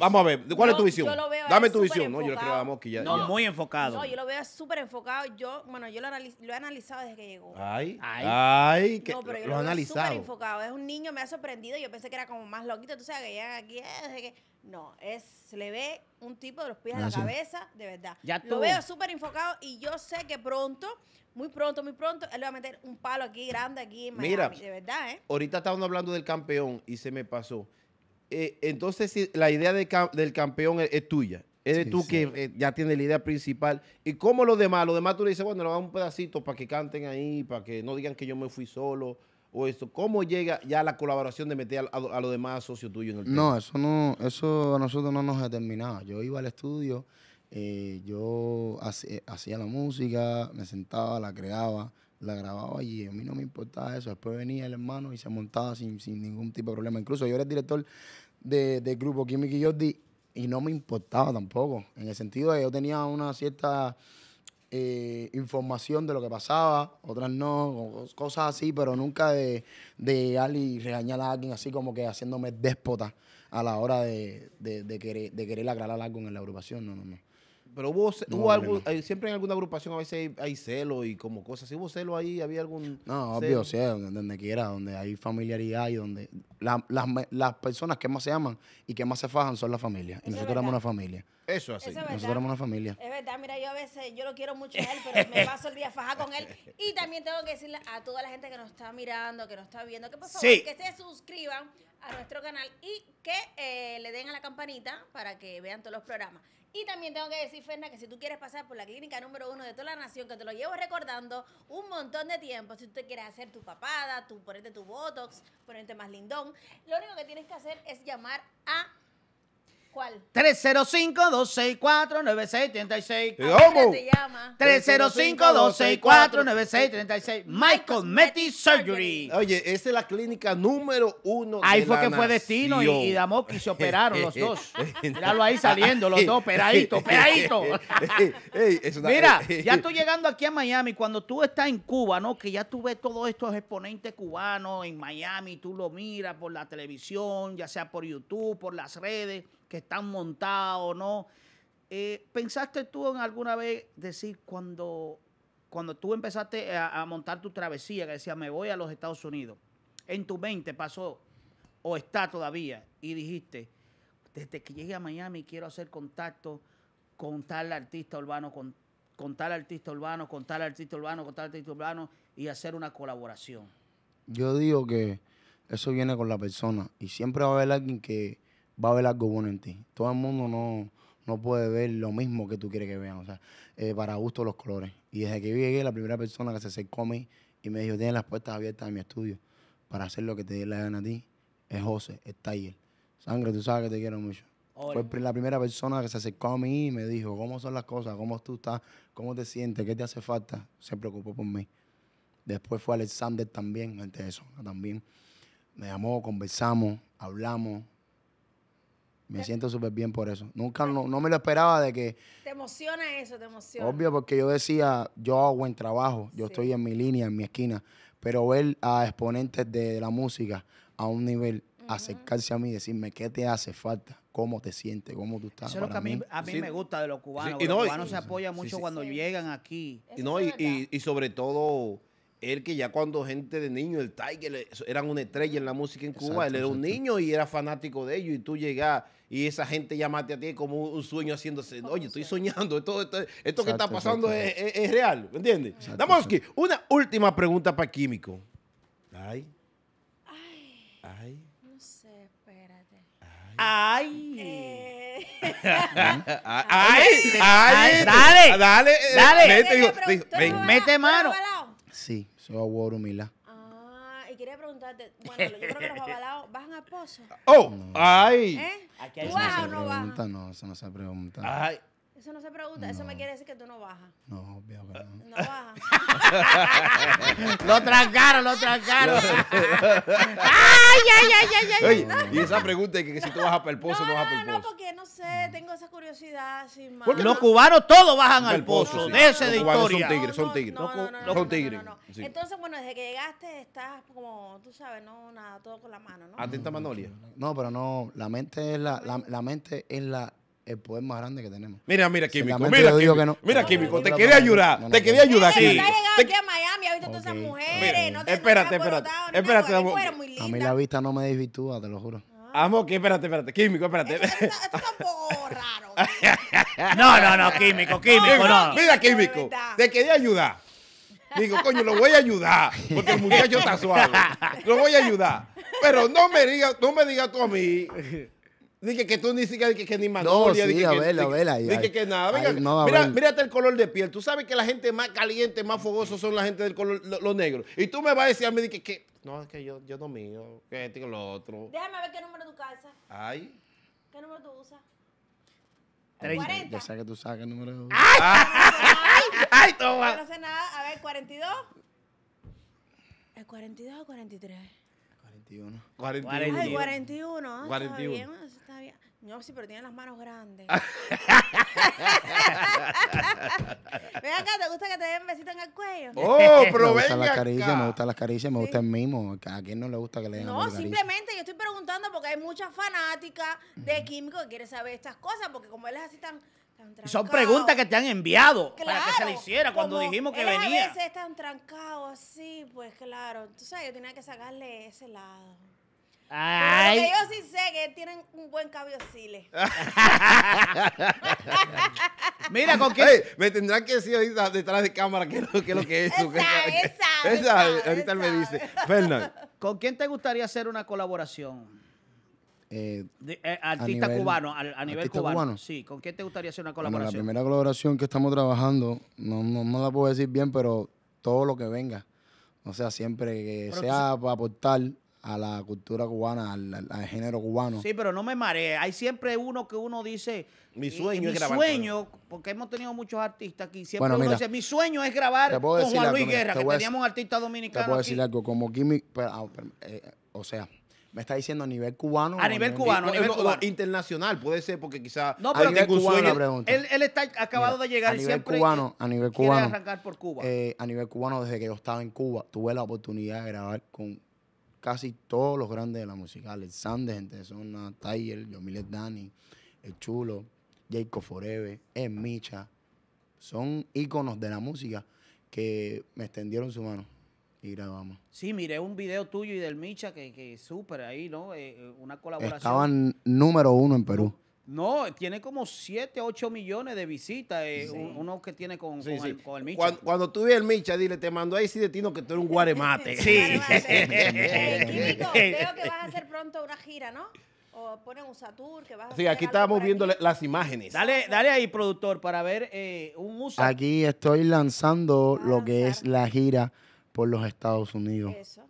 Vamos a ver, ¿cuál es tu visión? Dame tu visión, ¿no? Yo creo vamos ya, No, muy enfocado. No, yo lo veo súper enfocado. Yo, bueno, yo lo, he analizado desde que llegó. Ay, ay. que no, pero yo lo, he analizado. enfocado. Es un niño, me ha sorprendido. Yo pensé que era como más loquito. Tú sabes que llegan aquí, eh, desde que... No, es, se le ve un tipo de los pies a la ah, cabeza, de verdad. Ya lo veo súper enfocado y yo sé que pronto, muy pronto, muy pronto, él le va a meter un palo aquí grande, aquí en Miami, Mira, de verdad, ¿eh? Ahorita estábamos hablando del campeón y se me pasó eh, entonces la idea del campeón es, tuya. Eres tú que eh, ya tienes la idea principal. ¿Y cómo los demás? Los demás tú le dices, bueno, le damos un pedacito para que canten ahí, para que no digan que yo me fui solo o esto. ¿Cómo llega ya la colaboración de meter a, los demás socios tuyos en el tema? No, eso no, eso a nosotros no nos determinaba. Yo iba al estudio, eh, yo hacía la música, me sentaba, la creaba, la grababa y A mí no me importaba eso. Después venía el hermano y se montaba sin, ningún tipo de problema. Incluso yo era director del de grupo Kimmy y Jordi y no me importaba tampoco. En el sentido de que yo tenía una cierta eh, información de lo que pasaba, otras no, cosas así, pero nunca de, de regañar a alguien así como que haciéndome déspota a la hora de, de, querer, de querer algo en la agrupación. No, no, no. Pero hubo, algo, eh, siempre en alguna agrupación a veces hay, celo y como cosas. Si hubo celo ahí, había algún. No, obvio, sí, donde, quiera, donde hay familiaridad y donde. las, personas que más se aman y que más se fajan son la familia. Y nosotros éramos una familia. Eso así. nosotros éramos una familia. Es verdad, mira, yo a veces, yo lo quiero mucho a él, (laughs) pero me paso el día fajado con él. Y también tengo que decirle a toda la gente que nos está mirando, que nos está viendo, que por favor, que se suscriban a nuestro canal y que eh, le den a la campanita para que vean todos los programas. Y también tengo que decir, Fernanda que si tú quieres pasar por la clínica número uno de toda la nación, que te lo llevo recordando un montón de tiempo, si tú te quieres hacer tu papada, tu, ponerte tu botox, ponerte más lindón, lo único que tienes que hacer es llamar a ¿Cuál? 305-264-9636. ¿Cómo? llama? 305-264-9636. Michael Metty Surgery. Oye, esa es la clínica número uno Ahí fue que fue Destino y, y se operaron los dos. (laughs) Míralo ahí saliendo, los dos, peradito, peradito. Mira, ya estoy llegando aquí a Miami. Cuando tú estás en Cuba, ¿no? Que ya tú ves todos estos exponentes cubanos en Miami, tú lo miras por la televisión, ya sea por YouTube, por las redes que están montados, ¿no? Eh, ¿Pensaste tú en alguna vez decir cuando, cuando tú empezaste a, montar tu travesía, que decía me voy a los Estados Unidos, en tu mente pasó o está todavía y dijiste, desde que llegué a Miami quiero hacer contacto con tal artista urbano, con, con tal artista urbano, con tal artista urbano, con tal artista urbano y hacer una colaboración? Yo digo que eso viene con la persona y siempre va a haber alguien que va a haber algo bueno en ti. Todo el mundo no, no puede ver lo mismo que tú quieres que vean. O sea, eh, para gusto los colores. Y desde que llegué, la primera persona que se acercó a mí y me dijo, tienes las puertas abiertas en mi estudio para hacer lo que te dé la gana a ti, es José, es Tiger. Sangre, tú sabes que te quiero mucho. Fue la primera persona que se acercó a mí y me dijo, ¿cómo son las cosas? ¿Cómo tú estás? ¿Cómo te sientes? ¿Qué te hace falta? Se preocupó por mí. Después fue Alexander también, antes de eso, también. Me llamó, conversamos, hablamos, me siento súper bien por eso. Nunca, no, me lo esperaba de que... Te emociona eso, te emociona. Obvio, porque yo decía, yo hago buen trabajo, yo estoy en mi línea, en mi esquina, pero ver a exponentes de la música a un nivel, acercarse a mí y decirme qué te hace falta, cómo te sientes, cómo tú estás. Eso es lo que a mí, me gusta de los cubanos. los cubanos se apoyan mucho cuando llegan aquí. no, y, y sobre todo él que ya cuando gente de niño, el Tiger, eran una estrella en la música en Cuba, él era un niño y era fanático de ellos y tú llegas y esa gente mate a ti como un sueño haciéndose, oye, estoy soñando, esto, esto, que está pasando es, real, ¿me entiendes? que una última pregunta para Químico. Ay. Ay. Ay. No sé, espérate. Ay. Eh. (laughs) Ay. ay, ay, dale, dale, eh, dale, mete mano. Sí, soy abuelo Milá. Ah, y quería preguntarte, bueno, yo creo que los (laughs) abalados bajan a pozo. ¡Oh! ¡Ay! ¿Eh? Aquí hay ¿Tú no bajas? No, eso no se pregunta. ¡Ay! Eso no se pregunta, eso me quiere decir que tú no bajas. No, obvio que no. No bajas. (laughs) lo trancaron, lo trancaron. (laughs) ay, ay, ay, ay, ay. y esa pregunta es que, si tú bajas para el pozo, no, vas bajas para el pozo. No, porque no sé, tengo esa curiosidad. Sin más. Porque los cubanos todos bajan al pozo, de ese de Son tigres, son tigres. son tigres. Entonces, bueno, desde que llegaste estás como, tú sabes, no, nada, todo con la mano, ¿no? está Manolia. No, pero no, la mente es la, la mente es la el poder más grande que tenemos. Mira, mira, Químico. Mira, Químico. Que no. Mira, Químico, te quería ayudar. Te quería ayudar aquí. Está llegado aquí a Miami, has visto todas esas mujeres. No te espérate, espérate. A mí la vista no me desvirtúa, te lo juro. Ah, Amo, que espérate, espérate, químico, espérate. Esto, un poco raro. (laughs) no, no, no, químico, químico, no. Mira, químico, te quería ayudar. Digo, coño, lo voy a ayudar, porque el muchacho está suave. Lo voy a ayudar. Pero no me digas, no me digas tú a mí Dije que tú ni siquiera que, que ni más. No, sí, a verla, a verla. Dije que nada. mira, mírate el color de piel. Tú sabes que la gente más caliente, más fogoso son la gente del color, los negros. Y tú me vas a decir a mí que, que no, es que yo, yo no mío, que este que lo otro. Déjame ver qué número tu casa. Ay. ¿Qué número tú usas? 30. Ya sabes que tú sabes qué número Ay, ay, ay, toma. No sé nada. A ver, 42. El 42 o 43. 41. 41. Ay, 41. 41. Ah, está bien, está bien. No, sí, pero tiene las manos grandes. (laughs) Ven acá, ¿te gusta que te den besito en el cuello? Oh, pero me gustan las caricias me gustan las caricias, me gusta el mimo. ¿A quién no le gusta que le den No, simplemente yo estoy preguntando porque hay muchas fanáticas de químico que quieren saber estas cosas, porque como él es así tan son preguntas que te han enviado para que se le hiciera cuando dijimos que venía. A veces están trancados así, pues claro. Tú sabes, yo tenía que sacarle ese lado. Ay. Pero yo sí sé que tienen un buen cabello chile (laughs) Mira, ¿con quién me tendrán que decir ahorita detrás de cámara qué es lo que, es eso. Esa, (laughs) ahorita él me dice, Fernan. ¿Con quién te gustaría hacer una colaboración? Eh, eh artista cubano, a, nivel cubano. ¿con qué te gustaría hacer una colaboración? la primera colaboración que estamos trabajando, no, no, no, la puedo decir bien, pero todo lo que venga. O sea, siempre que sea para aportar a la cultura cubana, al, género cubano. Sí, pero no me maree Hay siempre uno que uno dice. Mi sueño sueño, porque hemos tenido muchos artistas aquí. Siempre uno dice: Mi sueño es grabar con Juan Luis Guerra, que teníamos un artista dominicano. Te puedo decir algo. Como Kimi. Ah, eh, o sea, me está diciendo a nivel cubano. A nivel cubano, a nivel Internacional, puede ser, porque quizás. No, pero a nivel cubano, pregunta. Él, está acabado de llegar a nivel siempre Cubano, a nivel cubano. arrancar por Cuba. Eh, a nivel cubano, desde que yo estaba en Cuba, tuve la oportunidad de grabar con casi todos los grandes de la música. El Sanders, Gente de Zona, Yomilet Dani, El Chulo, Jacob Forever, El Micha. Son íconos de la música que me extendieron su mano y grabamos. Sí, miré un video tuyo y del Micha que, que súper ahí, ¿no? Eh, eh, una colaboración. Estaban número uno en Perú. No, tiene como 7, 8 millones de visitas. Eh, uno que tiene con, con, El, Micha. Cuando, cuando tú vi el Micha, dile, te mandó ahí si de que tú eres un guaremate. sí. (laughs) (laughs) (laughs) creo que vas a hacer pronto una gira, ¿no? O ponen un Satur que vas a Sí, aquí estábamos viendo las imágenes. Dale, dale ahí, productor, para ver eh, un músico. Aquí estoy lanzando lo que es la gira por los Estados Unidos. Eso.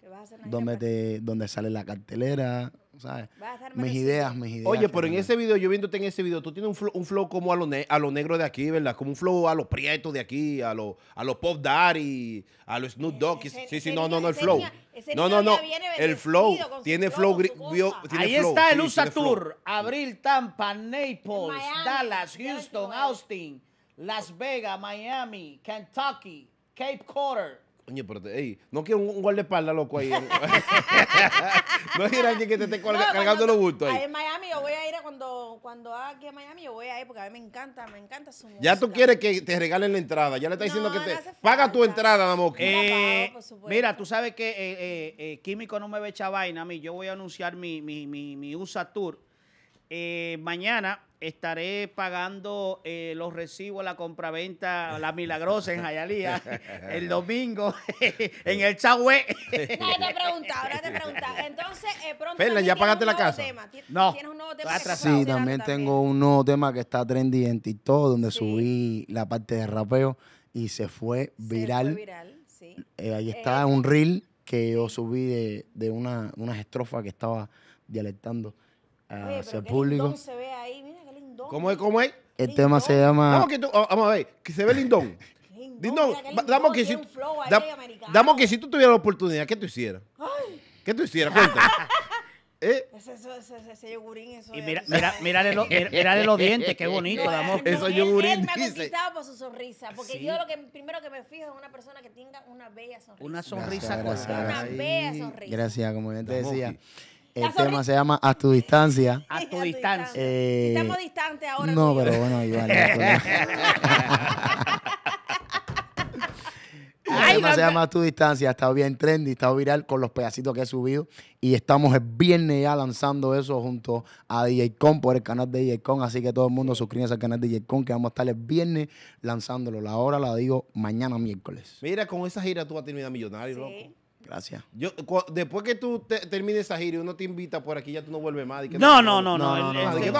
¿Qué vas a hacer donde, donde sale la cartelera, ¿sabes? Mis ideas, mis ideas. Oye, pero en ese video, yo viéndote en ese video, tú tienes un flow, como a lo, a lo negro de aquí, ¿verdad? Como un flow a los prietos de aquí, a los a los pop daddy, a los Snoop eh, Dogg. sí, sí, no, no, no, el flow. no, no, no. El flow tiene flow. Ahí está el USA Tour. Abril, Tampa, Naples, Dallas, Houston, Austin, Las Vegas, Miami, Kentucky, Cape Cod no quiero un, guardaespaldas loco ahí. (laughs) no ir alguien que te esté cargando los bultos ahí. En Miami yo voy a ir a cuando, cuando haga aquí a Miami, yo voy a ir porque a mí me encanta, me encanta su Ya tú quieres que te regalen la entrada, ya le estás diciendo que te... Paga tu entrada, Namoki. Eh, mira, tú sabes que eh, eh, eh, Químico no me ve echa vaina a mí, yo voy a anunciar mi, mi, mi, mi USA Tour. mañana estaré pagando eh, los recibos, la compraventa, la milagrosa en Jayalía (laughs) el domingo (laughs) en el Chagüe. Ahora te pregunta, ahora te pregunta. Entonces, eh, pronto. ¿ya pagaste la casa? No. ¿Tienes sí, también tengo un nuevo tema que está trendy en TikTok, donde subí la parte de rapeo y se fue viral. Se viral, sí. Eh, ahí está un reel que yo subí de, una, unas estrofas que estaba dialectando hacia el público. Se ve ahí, ¿Cómo es? ¿Cómo es? El tema se llama. Vamos, que ah, vamos a ver, que se ve lindón. (laughs) lindón, damos que si, damos que si tú tuvieras la oportunidad, ¿qué tú hicieras? ¿Qué tú hicieras? Cuéntame. (laughs) ¿Eh? Ese, ese, ese, yogurín, eso. Y mira, mira, mírale, lo, los dientes, qué bonito, damos Eso él, yogurín. Él me dice. por su sonrisa, porque yo lo que primero que me fijo es una persona que tenga una bella sonrisa. Una sonrisa, gracias, Una bella sonrisa. Gracias, como bien te decía. El tema se llama A tu distancia. A tu distancia. Eh, estamos distantes ahora. No, pero bueno, (laughs) igual. El tema se llama A tu distancia. Ha estado bien trendy, ha estado viral con los pedacitos que he subido. Y estamos el viernes ya lanzando eso junto a DJ Con por el canal de DJ Con. Así que todo el mundo suscríbase al canal de DJ Con que vamos a estar el viernes lanzándolo. La hora la digo mañana miércoles. Mira, con esa gira tú vas a terminar millonario, loco. Gracias. Yo, después que tú termines esa gira y uno te invita por aquí, ya tú no vuelves más. no, no, no, no,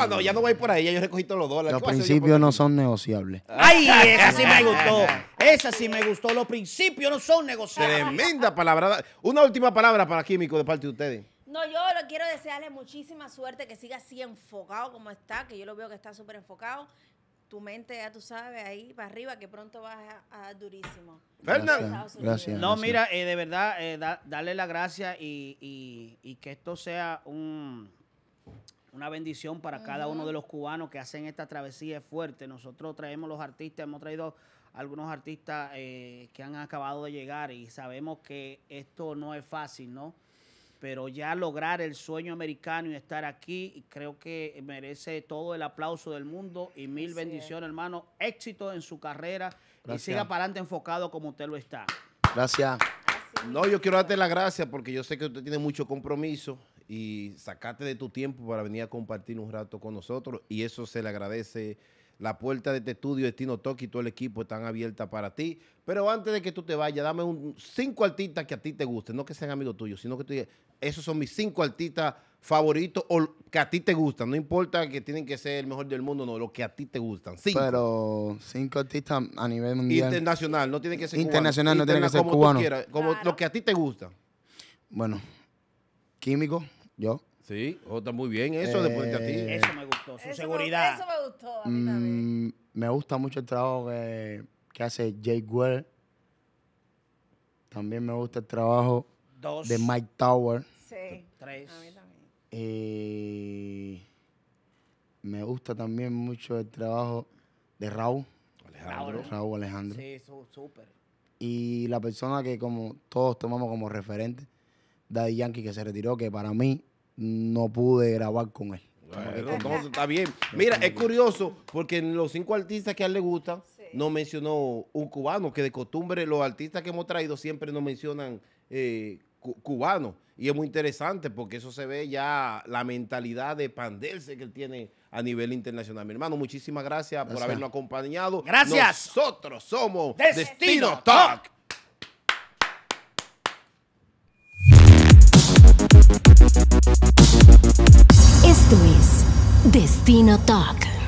no, Ya no voy por ahí, ya yo recogí todos los dólares. Los principios no son negociables. ¡Ay, esa sí me gustó! Esa sí me gustó. Los principios no son negociables. Tremenda palabra. Una última palabra para Químico de parte de ustedes. No, yo lo quiero desearle muchísima suerte, que siga así enfocado como está, que yo lo veo que está súper enfocado tu mente, ya tú sabes, ahí para arriba, que pronto vas a, durísimo. Gracias. No, mira, eh, de verdad, eh, darle la gracia y, y, que esto sea un, una bendición para cada uno de los cubanos que hacen esta travesía fuerte. Nosotros traemos los artistas, hemos traído algunos artistas eh, que han acabado de llegar y sabemos que esto no es fácil, ¿no? pero ya lograr el sueño americano y estar aquí, creo que merece todo el aplauso del mundo y mil bendiciones, hermano. Éxito en su carrera y siga para adelante enfocado como usted lo está. Gracias. No, yo quiero darte las gracias porque yo sé que usted tiene mucho compromiso y sacarte de tu tiempo para venir a compartir un rato con nosotros y eso se le agradece la puerta de este estudio Destino Toki y todo el equipo están abiertas para ti. Pero antes de que tú te vayas, dame un, cinco artistas que a ti te gusten. No que sean amigos tuyos, sino que tú digas, esos son mis cinco artistas favoritos o que a ti te gustan. No importa que tienen que ser el mejor del mundo, no, lo que a ti te gustan. Sí. Pero cinco artistas a nivel mundial. Internacional, no tienen que ser Internacional, no tiene que ser cubanos. como lo que a ti te gusta. Bueno, químico, yo. Sí, oh, está muy bien eso, después a ti. Eh, eso me gustó, su seguridad. Me, eso me gustó a mí mm, también. me gusta mucho el trabajo que, hace Jake Well. También me gusta el trabajo de Mike Tower. Sí. A mí también. Eh, me gusta también mucho el trabajo de Raúl. Alejandro. Raúl Alejandro. Sí, súper. Y la persona que como todos tomamos como referente, Daddy Yankee, que se retiró, que para mí no pude grabar con él. está bien. Mira, es curioso porque en los cinco artistas que a él le gusta no mencionó un cubano, que de costumbre los artistas que hemos traído siempre no mencionan eh, cubanos. Y es muy interesante porque eso se ve ya la mentalidad de panderse que él tiene a nivel internacional. Mi hermano, muchísimas gracias, por habernos acompañado. Gracias. Nosotros somos Destino, Talk. Esto es Destino Talk.